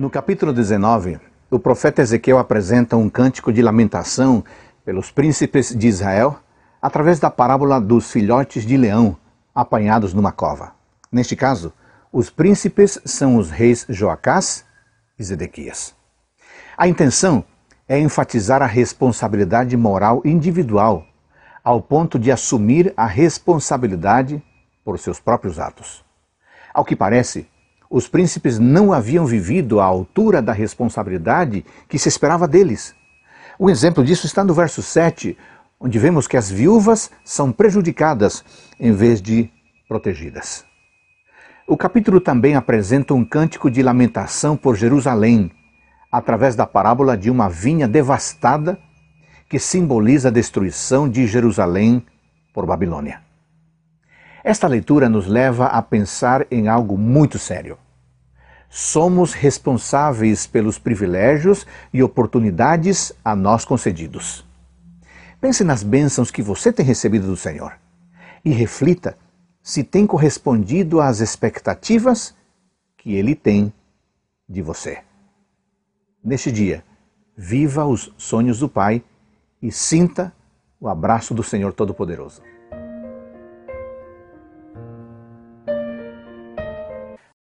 No capítulo 19, o profeta Ezequiel apresenta um cântico de lamentação pelos príncipes de Israel através da parábola dos filhotes de leão apanhados numa cova. Neste caso, os príncipes são os reis Joacás e Zedequias. A intenção é enfatizar a responsabilidade moral individual, ao ponto de assumir a responsabilidade por seus próprios atos. Ao que parece, os príncipes não haviam vivido à altura da responsabilidade que se esperava deles. Um exemplo disso está no verso 7, onde vemos que as viúvas são prejudicadas em vez de protegidas. O capítulo também apresenta um cântico de lamentação por Jerusalém, através da parábola de uma vinha devastada que simboliza a destruição de Jerusalém por Babilônia. Esta leitura nos leva a pensar em algo muito sério. Somos responsáveis pelos privilégios e oportunidades a nós concedidos. Pense nas bênçãos que você tem recebido do Senhor e reflita se tem correspondido às expectativas que Ele tem de você. Neste dia, viva os sonhos do Pai e sinta o abraço do Senhor Todo-Poderoso.